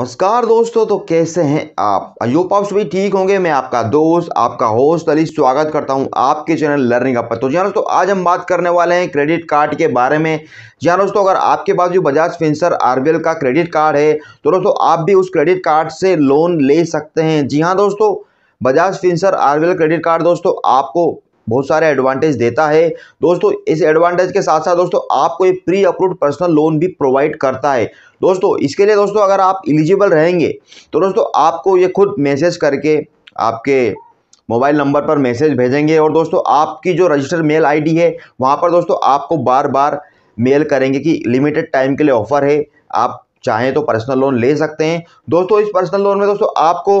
नमस्कार दोस्तों तो कैसे हैं आप अयोप आप सभी ठीक होंगे मैं आपका दोस्त आपका होस्ट अली स्वागत करता हूं आपके चैनल लर्निंग अपर तो जी हाँ दोस्तों आज हम बात करने वाले हैं क्रेडिट कार्ड के बारे में जी हाँ दोस्तों अगर आपके पास जो बजाज फिंसर आरबीएल का क्रेडिट कार्ड है तो दोस्तों आप भी उस क्रेडिट कार्ड से लोन ले सकते हैं जी हाँ दोस्तों Bajaj Finserv RBL credit card दोस्तों आपको बहुत सारे एडवांटेज देता है दोस्तों इस एडवांटेज के साथ साथ दोस्तों आपको ये प्री अप्रूव्ड पर्सनल लोन भी प्रोवाइड करता है दोस्तों इसके लिए दोस्तों अगर आप एलिजिबल रहेंगे तो दोस्तों आपको ये खुद मैसेज करके आपके मोबाइल नंबर पर मैसेज भेजेंगे और दोस्तों आपकी जो रजिस्टर मेल आईडी है वहाँ पर दोस्तों आपको बार बार मेल करेंगे कि लिमिटेड टाइम के लिए ऑफ़र है आप चाहें तो पर्सनल लोन ले सकते हैं दोस्तों इस पर्सनल लोन में दोस्तों आपको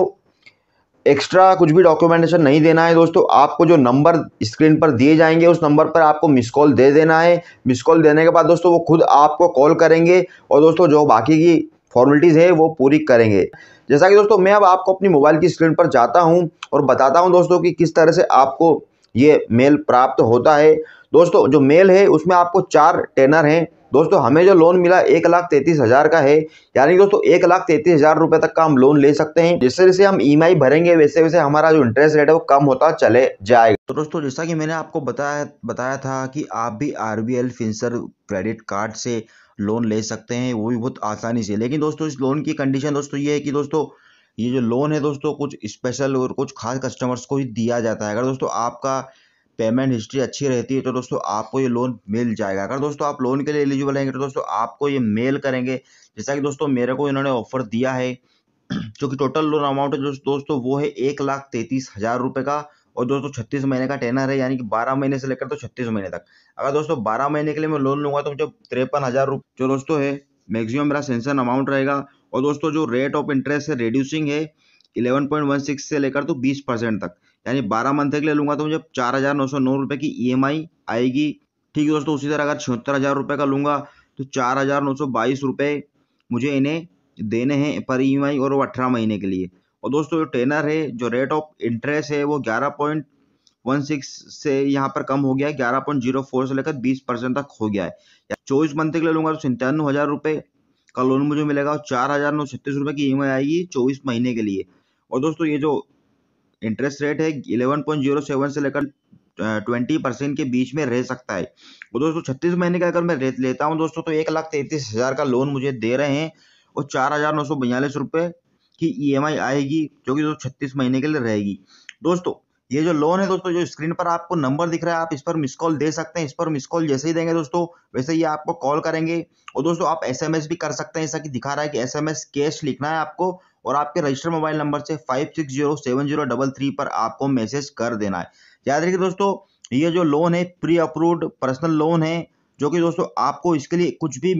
एक्स्ट्रा कुछ भी डॉक्यूमेंटेशन नहीं देना है दोस्तों आपको जो नंबर स्क्रीन पर दिए जाएंगे उस नंबर पर आपको मिस कॉल दे देना है मिस कॉल देने के बाद दोस्तों वो खुद आपको कॉल करेंगे और दोस्तों जो बाकी की फॉर्मेलिटीज़ है वो पूरी करेंगे जैसा कि दोस्तों मैं अब आपको अपनी मोबाइल की स्क्रीन पर जाता हूँ और बताता हूँ दोस्तों कि किस तरह से आपको ये मेल प्राप्त होता है दोस्तों जो मेल है उसमें आपको चार टेनर हैं दोस्तों हमें जो लोन मिला एक लाख तैतीस हज़ार का है यानी दोस्तों एक लाख तैतीस हज़ार रुपए तक का हम लोन ले सकते हैं जैसे जैसे हम ईएमआई e भरेंगे वैसे वैसे हमारा जो इंटरेस्ट रेट है वो कम होता चले जाएगा तो दोस्तों जैसा कि मैंने आपको बताया बताया था कि आप भी R B Finserv credit card से लोन ले सकते हैं वो भी बहुत आसानी से लेकिन दोस्तों इस लोन की कंडीशन दोस्तों ये है कि दोस्तों ये जो लोन है दोस्तों कुछ स्पेशल और कुछ खास कस्टमर्स को ही दिया जाता है अगर दोस्तों आपका पेमेंट हिस्ट्री अच्छी रहती है तो दोस्तों आपको ये लोन मिल जाएगा अगर दोस्तों आप लोन के लिए एलिजिबल रहेंगे तो दोस्तों आपको ये मेल करेंगे जैसा कि दोस्तों मेरे को इन्होंने ऑफर दिया है जो कि टोटल लोन अमाउंट है दोस्तों वो है एक लाख तैंतीस हज़ार रुपये का और दोस्तों छत्तीस महीने का टेनर है यानी कि बारह महीने से लेकर तो छत्तीस महीने तक अगर दोस्तों बारह महीने के लिए मैं लोन लूँगा तो मुझे तिरपन हज़ार जो दोस्तों है मैक्सिमम मेरा सेंसन अमाउंट रहेगा और दोस्तों जो रेट ऑफ इंटरेस्ट है रेड्यूसिंग है इलेवन पॉइंट वन सिक्स से लेकर तो बीस परसेंट तक यानी बारह मंथ के लिए लूंगा तो मुझे चार हज़ार नौ सौ नौ रुपये की ई e आएगी ठीक है दोस्तों उसी तरह अगर छिहत्तर हज़ार रुपये का लूंगा तो चार हज़ार नौ सौ बाईस रुपये मुझे इन्हें देने हैं पर ई e और वो अठारह महीने के लिए और दोस्तों जो टेनर है जो रेट ऑफ इंटरेस्ट है वो ग्यारह पॉइंट वन सिक्स से यहाँ पर कम हो गया है ग्यारह पॉइंट जीरो फोर से लेकर बीस परसेंट तक हो गया है चौबीस मंथ के लिए लूंगा तो सन्तानवे हज़ार रुपये का लोन मुझे मिलेगा और चार हज़ार नौ छत्तीस रुपये की ई e आएगी चौबीस महीने के लिए और दोस्तों ये जो इंटरेस्ट रेट है 11.07 से लेकर ट्वेंटी परसेंट के बीच में रह सकता है और तो दोस्तों छत्तीस महीने का अगर मैं रेट लेता हूँ दोस्तों तो एक लाख तैंतीस हज़ार का लोन मुझे दे रहे हैं और चार हज़ार नौ सौ बयालीस रुपये की ई एम आई आएगी जो कि दोस्तों छत्तीस महीने के लिए रहेगी दोस्तों ये जो लोन है दोस्तों जो स्क्रीन पर आपको नंबर दिख रहा है आप इस पर मिस कॉल दे सकते हैं इस पर मिस कॉल जैसे ही देंगे दोस्तों वैसे ही आपको कॉल करेंगे और दोस्तों आप एसएमएस भी कर सकते हैं जैसा कि दिखा रहा है कि एसएमएस कैश लिखना है आपको और आपके रजिस्टर मोबाइल नंबर से five six zero seven zero double three पर आपको मैसेज कर देना है याद रखिए दोस्तों ये जो लोन है प्री अप्रूव्ड पर्सनल लोन है जो कि दोस्तों आपको इसके लिए कुछ भी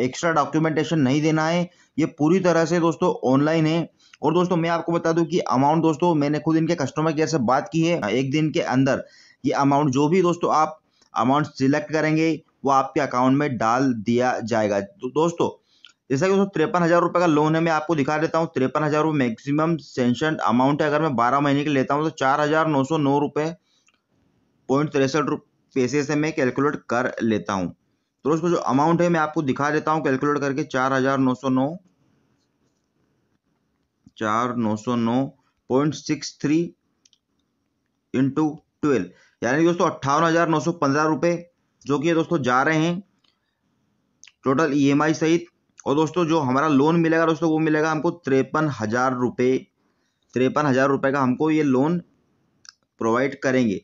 एक्स्ट्रा डॉक्यूमेंटेशन नहीं देना है ये पूरी तरह से दोस्तों ऑनलाइन है और दोस्तों मैं आपको बता दूं कि अमाउंट दोस्तों मैंने खुद इनके कस्टमर केयर से बात की है एक दिन के अंदर ये अमाउंट जो भी दोस्तों आप अमाउंट सिलेक्ट करेंगे वो आपके अकाउंट में डाल दिया जाएगा तो दोस्तों जैसा कि दोस्तों तिरपन हज़ार रुपये का लोन है मैं आपको दिखा देता हूँ तिरपन हज़ार रुपये मैक्सिमम सेंशन अमाउंट है अगर मैं बारह महीने के लेता हूँ तो चार हज़ार नौ सौ नौ रुपये पॉइंट तिरसठ पैसे से मैं कैलकुलेट कर लेता हूँ तो उसका जो अमाउंट है मैं आपको दिखा देता हूँ कैलकुलेट करके चार हज़ार नौ सौ नौ चार नौ सौ नौ point six three into twelve यानी दोस्तों अट्ठावन हज़ार नौ सौ पंद्रह रुपये जो कि दोस्तों जा रहे हैं टोटल आई e सहित और दोस्तों जो हमारा लोन मिलेगा दोस्तों वो मिलेगा हमको तिरपन हज़ार रुपये तिरपन हज़ार रुपये का हमको ये लोन प्रोवाइड करेंगे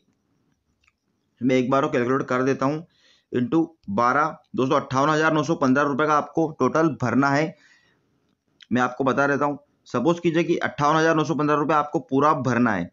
मैं एक बार कैलकुलेट कर देता हूँ इंटू बारह दोस्तों अट्ठावन हज़ार नौ सौ पंद्रह रुपये का आपको टोटल भरना है मैं आपको बता देता हूँ सपोज़ कीजिए कि अट्ठावन हज़ार नौ सौ पंद्रह रुपये आपको पूरा भरना है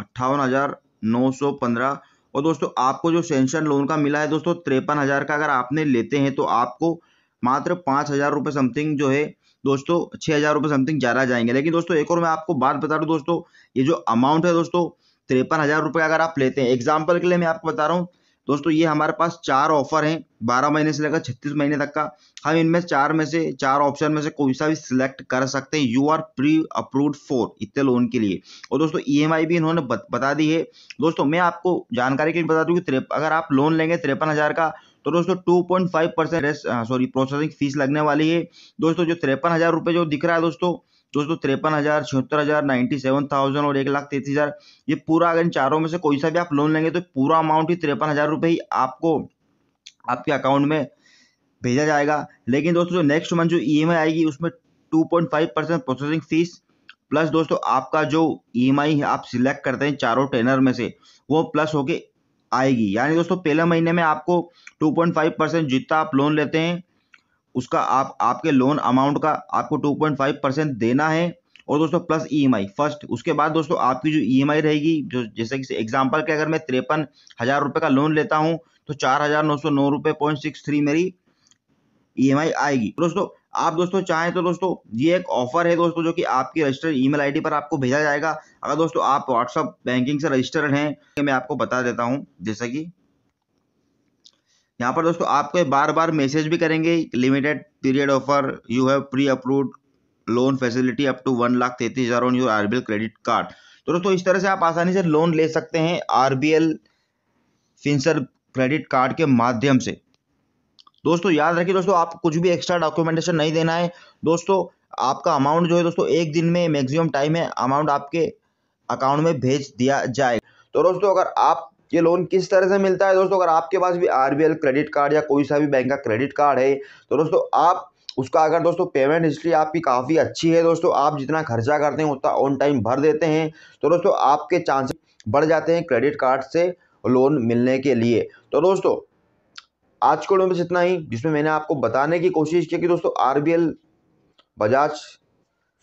अट्ठावन हज़ार नौ सौ पंद्रह और दोस्तों आपको जो सेंशन लोन का मिला है दोस्तों तिरपन हज़ार का अगर आपने लेते हैं तो आपको मात्र पाँच हज़ार रुपये समथिंग जो है दोस्तों छः हज़ार रुपये समथिंग ज़्यादा जाएंगे लेकिन दोस्तों एक और मैं आपको बात बता दूँ दोस्तों ये जो अमाउंट है दोस्तों तिरपन हज़ार रुपये अगर आप लेते हैं एग्जाम्पल के लिए मैं आपको बता रहा हूँ दोस्तों ये हमारे पास चार ऑफर हैं बारह महीने से लेकर छत्तीस महीने तक का हम इनमें चार में से चार ऑप्शन में से कोई सा भी सिलेक्ट कर सकते हैं you are pre approved for इतने लोन के लिए और दोस्तों ईएमआई e भी इन्होंने बता दी है दोस्तों मैं आपको जानकारी के लिए बता दूँ कि अगर आप लोन लेंगे तिरपन हज़ार का तो दोस्तों two point five percent sorry processing fee लगने वाली है दोस्तों जो तिरपन हज़ार रुपये जो दिख रहा है दोस्तों दोस्तों तिरपन हज़ार छिहत्तर हज़ार नाइन्टी सेवन थाउजेंड और एक लाख तेतीस हज़ार ये पूरा अगर इन चारों में से कोई सा भी आप लोन लेंगे तो पूरा अमाउंट ही तिरपन हज़ार रुपये ही आपको आपके अकाउंट में भेजा जाएगा लेकिन दोस्तों जो नेक्स्ट मंथ जो ई e आएगी उसमें टू प्रोसेसिंग फीस प्लस दोस्तों आपका जो ई e एम आप सिलेक्ट करते हैं चारों टेनर में से वो प्लस होके आएगी यानी दोस्तों पहले महीने में आपको 2.5 परसेंट जितना आप लोन लेते हैं उसका आप आपके लोन अमाउंट का आपको 2.5 परसेंट देना है और दोस्तों प्लस ईएमआई फर्स्ट उसके बाद दोस्तों आपकी जो ईएमआई e रहेगी जो जैसे कि एग्जाम्पल के अगर मैं तिरपन हज़ार रुपये का लोन लेता हूँ तो चार हज़ार नौ सौ नौ रुपये पॉइंट सिक्स थ्री मेरी ई e आएगी दोस्तों आप दोस्तों चाहें तो दोस्तों ये एक ऑफर है दोस्तों जो कि आपकी रजिस्टर्ड ईमेल आईडी पर आपको भेजा जाएगा अगर दोस्तों आप व्हाट्सअप बैंकिंग से रजिस्टर्ड हैं तो मैं आपको बता देता हूं जैसा कि यहां पर दोस्तों आपको बार बार मैसेज भी करेंगे limited period offer you have pre approved loan facility up to one lakh तैतीस हज़ार on your RBL credit card तो दोस्तों इस तरह से आप आसानी से लोन ले सकते हैं आरबीएल फिंसर क्रेडिट कार्ड के माध्यम से दोस्तों याद रखिए दोस्तों आप कुछ भी एक्स्ट्रा डॉक्यूमेंटेशन नहीं देना है दोस्तों आपका अमाउंट जो है दोस्तों एक दिन में मैक्सिमम टाइम है अमाउंट आपके अकाउंट में भेज दिया जाए तो दोस्तों अगर आप ये लोन किस तरह से मिलता है दोस्तों अगर आपके पास भी आरबीएल क्रेडिट कार्ड या कोई सा भी बैंक का क्रेडिट कार्ड है तो दोस्तों आप उसका अगर दोस्तों पेमेंट हिस्ट्री आपकी काफ़ी अच्छी है दोस्तों आप जितना खर्चा करते हैं उतना ऑन टाइम भर देते हैं तो दोस्तों आपके चांसेस बढ़ जाते हैं क्रेडिट कार्ड से लोन मिलने के लिए तो दोस्तों आज के वीडियो में इतना ही जिसमें मैंने आपको बताने की कोशिश की कि दोस्तों R Bajaj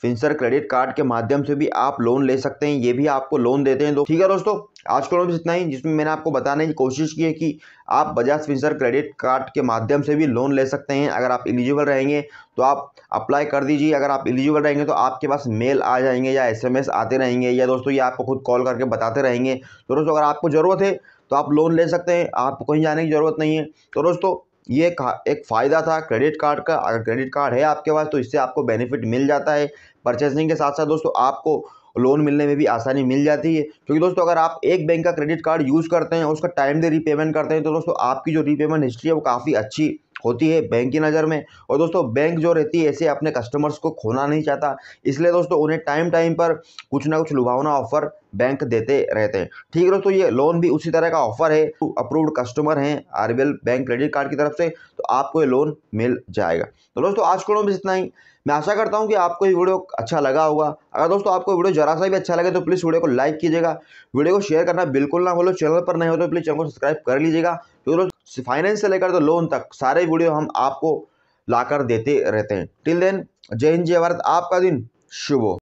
Finserv credit card के माध्यम से भी आप लोन ले सकते हैं ये भी आपको लोन देते हैं तो ठीक है दोस्तों आज के वीडियो में इतना ही जिसमें मैंने आपको बताने की कोशिश की है कि आप बजाज फिंसर क्रेडिट कार्ड के माध्यम से भी लोन ले सकते हैं अगर आप एलिजिबल रहेंगे तो आप अप्लाई कर दीजिए अगर आप एलिजिबल रहेंगे तो आपके पास मेल आ जाएंगे या एस आते रहेंगे या दोस्तों ये आपको खुद कॉल करके बताते रहेंगे तो दोस्तों अगर आपको ज़रूरत है तो आप लोन ले सकते हैं आपको कहीं जाने की ज़रूरत नहीं है तो दोस्तों ये एक फ़ायदा था क्रेडिट कार्ड का अगर क्रेडिट कार्ड है आपके पास तो इससे आपको बेनिफिट मिल जाता है परचेसिंग के साथ साथ दोस्तों आपको लोन मिलने में भी आसानी मिल जाती है क्योंकि दोस्तों अगर आप एक बैंक का क्रेडिट कार्ड यूज़ करते हैं उसका टाइम दे रीपेमेंट करते हैं तो दोस्तों आपकी जो रीपेमेंट हिस्ट्री है वो काफ़ी अच्छी होती है बैंक की नज़र में और दोस्तों बैंक जो रहती है ऐसे अपने कस्टमर्स को खोना नहीं चाहता इसलिए दोस्तों उन्हें टाइम टाइम पर कुछ ना कुछ लुभावना ऑफर बैंक देते रहते हैं ठीक है दोस्तों ये लोन भी उसी तरह का ऑफर है तो अप्रूव्ड कस्टमर हैं आरबीएल बैंक क्रेडिट कार्ड की तरफ से तो आपको ये लोन मिल जाएगा तो दोस्तों आज को लोन इतना ही मैं आशा करता हूँ कि आपको ये वीडियो अच्छा लगा होगा अगर दोस्तों आपको वीडियो जरा सा भी अच्छा लगे तो प्लीज़ वीडियो को लाइक कीजिएगा वीडियो को शेयर करना बिल्कुल ना भूलो चैनल पर नहीं हो तो प्लीज़ चैनल को सब्सक्राइब कर लीजिएगा तो दोस्तों फाइनेंस से लेकर तो लोन तक सारे वीडियो हम आपको लाकर देते रहते हैं टिल देन जय हिंद जय भारत आपका दिन शुभ हो